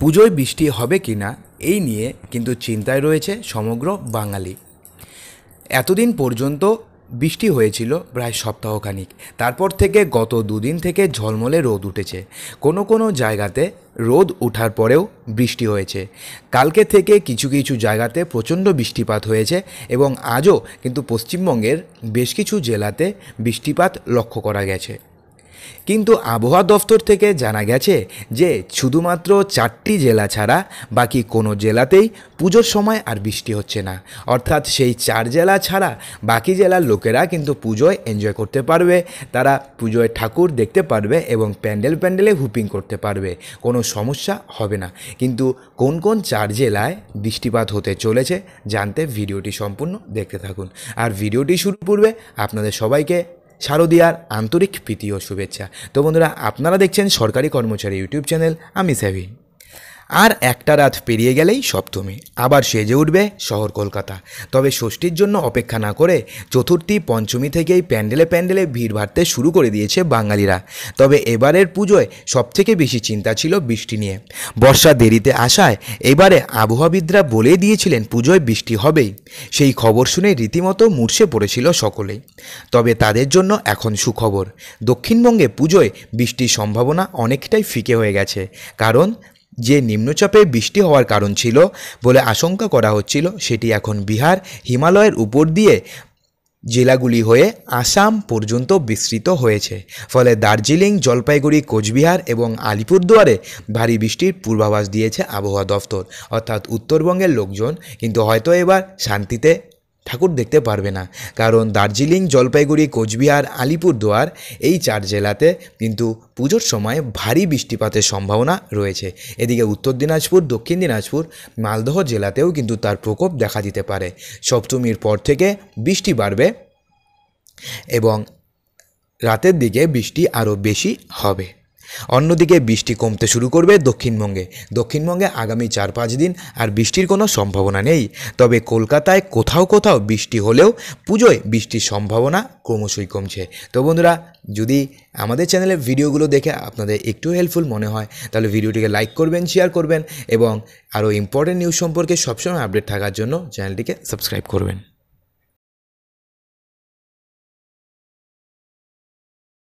পুজোয় বৃষ্টি হবে কি না এই নিয়ে কিন্তু চিন্তায় রয়েছে সমগ্র বাঙালি এতদিন পর্যন্ত বৃষ্টি হয়েছিল প্রায় সপ্তাহখানিক তারপর থেকে গত দুদিন থেকে ঝলমলে রোদ উঠেছে কোনো কোনো জায়গাতে রোদ উঠার পরেও বৃষ্টি হয়েছে কালকে থেকে কিছু কিছু জায়গাতে প্রচণ্ড বৃষ্টিপাত হয়েছে এবং আজও কিন্তু পশ্চিমবঙ্গের বেশ কিছু জেলাতে বৃষ্টিপাত লক্ষ্য করা গেছে কিন্তু আবহাওয়া দফতর থেকে জানা গেছে যে শুধুমাত্র চারটি জেলা ছাড়া বাকি কোনো জেলাতেই পুজোর সময় আর বৃষ্টি হচ্ছে না অর্থাৎ সেই চার জেলা ছাড়া বাকি জেলার লোকেরা কিন্তু পুজোয় এনজয় করতে পারবে তারা পুজোয় ঠাকুর দেখতে পারবে এবং প্যান্ডেল প্যান্ডেলে হুপিং করতে পারবে কোনো সমস্যা হবে না কিন্তু কোন কোন চার জেলায় বৃষ্টিপাত হতে চলেছে জানতে ভিডিওটি সম্পূর্ণ দেখতে থাকুন আর ভিডিওটি শুরু পূর্বে আপনাদের সবাইকে শারদিয়ার আন্তরিক প্রীতি ও শুভেচ্ছা তো বন্ধুরা আপনারা দেখছেন সরকারি কর্মচারী ইউটিউব চ্যানেল আমি সেভিন আর একটা রাত পেরিয়ে গেলেই সপ্তমী আবার সেজে উঠবে শহর কলকাতা তবে ষষ্ঠীর জন্য অপেক্ষা না করে চতুর্থী পঞ্চমী থেকেই প্যান্ডেলে প্যান্ডেলে ভিড় ভাড়তে শুরু করে দিয়েছে বাঙালিরা তবে এবারের পুজোয় সবথেকে বেশি চিন্তা ছিল বৃষ্টি নিয়ে বর্ষা দেরিতে আসায় এবারে আবহাওয়াবিদরা বলে দিয়েছিলেন পুজোয় বৃষ্টি হবেই সেই খবর শুনে রীতিমতো মূর্ছে পড়েছিল সকলেই তবে তাদের জন্য এখন সুখবর দক্ষিণবঙ্গে পুজোয় বৃষ্টির সম্ভাবনা অনেকটাই ফিকে হয়ে গেছে কারণ যে নিম্নচাপে বৃষ্টি হওয়ার কারণ ছিল বলে আশঙ্কা করা হচ্ছিল সেটি এখন বিহার হিমালয়ের উপর দিয়ে জেলাগুলি হয়ে আসাম পর্যন্ত বিস্তৃত হয়েছে ফলে দার্জিলিং জলপাইগুড়ি কোচবিহার এবং আলিপুরদুয়ারে ভারী বৃষ্টির পূর্বাভাস দিয়েছে আবহাওয়া দফতর অর্থাৎ উত্তরবঙ্গের লোকজন কিন্তু হয়তো এবার শান্তিতে ঠাকুর দেখতে পারবে না কারণ দার্জিলিং জলপাইগুড়ি কোচবিহার আলিপুরদুয়ার এই চার জেলাতে কিন্তু পুজোর সময় ভারী বৃষ্টিপাতের সম্ভাবনা রয়েছে এদিকে উত্তর দিনাজপুর দক্ষিণ দিনাজপুর মালদহ জেলাতেও কিন্তু তার প্রকোপ দেখা দিতে পারে সপ্তমীর পর থেকে বৃষ্টি বাড়বে এবং রাতের দিকে বৃষ্টি আরও বেশি হবে অন্যদিকে বৃষ্টি কমতে শুরু করবে দক্ষিণবঙ্গে দক্ষিণবঙ্গে আগামী চার পাঁচ দিন আর বৃষ্টির কোনো সম্ভাবনা নেই তবে কলকাতায় কোথাও কোথাও বৃষ্টি হলেও পুজোয় বৃষ্টির সম্ভাবনা ক্রমশই কমছে তো বন্ধুরা যদি আমাদের চ্যানেলের ভিডিওগুলো দেখে আপনাদের একটু হেল্পফুল মনে হয় তাহলে ভিডিওটিকে লাইক করবেন শেয়ার করবেন এবং আরও ইম্পর্টেন্ট নিউজ সম্পর্কে সবসময় আপডেট থাকার জন্য চ্যানেলটিকে সাবস্ক্রাইব করবেন